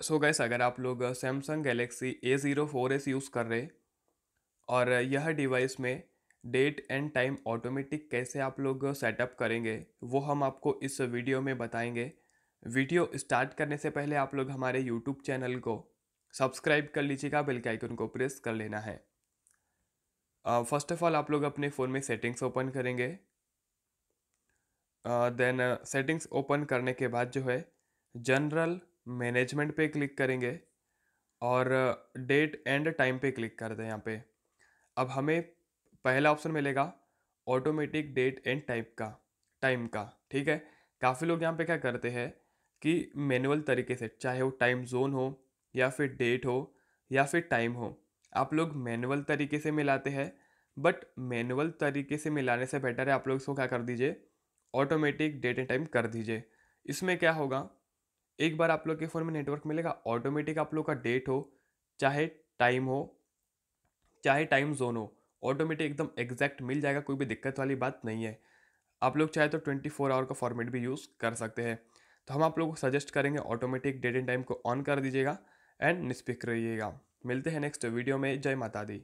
सो gas अगर आप लोग Samsung Galaxy A zero four S use कर रहे और यह डिवाइस में डेट एंड टाइम ऑटोमेटिक कैसे आप लोग सेटअप करेंगे वो हम आपको इस वीडियो में बताएंगे वीडियो स्टार्ट करने से पहले आप लोग हमारे यूट्यूब चैनल को सब्सक्राइब कर लीजिएगा बेल के आइकन को प्रेस कर लेना है फर्स्ट ऑफ ऑल आप लोग अपने फ़ोन में सेटिंग्स ओपन करेंगे देन सेटिंग्स ओपन करने के बाद जो है जनरल मैनेजमेंट पे क्लिक करेंगे और डेट एंड टाइम पे क्लिक कर दें यहाँ पे अब हमें पहला ऑप्शन मिलेगा ऑटोमेटिक डेट एंड टाइप का टाइम का ठीक है काफ़ी लोग यहाँ पे क्या करते हैं कि मैनुअल तरीके से चाहे वो टाइम जोन हो या फिर डेट हो या फिर टाइम हो आप लोग मैनुअल तरीके से मिलाते हैं बट मैनुअल तरीके से मिलाने से बेटर है आप लोग इसको क्या कर दीजिए ऑटोमेटिक डेट एंड टाइम कर दीजिए इसमें क्या होगा एक बार आप लोग के फ़ोन में नेटवर्क मिलेगा ऑटोमेटिक आप लोग का डेट हो चाहे टाइम हो चाहे टाइम जोन हो ऑटोमेटिक एकदम एग्जैक्ट मिल जाएगा कोई भी दिक्कत वाली बात नहीं है आप लोग चाहे तो ट्वेंटी फोर आवर का फॉर्मेट भी यूज़ कर सकते हैं तो हम आप लोग को सजेस्ट करेंगे ऑटोमेटिक डेट एंड टाइम को ऑन कर दीजिएगा एंड निस्पिक रहिएगा मिलते हैं नेक्स्ट वीडियो में जय माता दी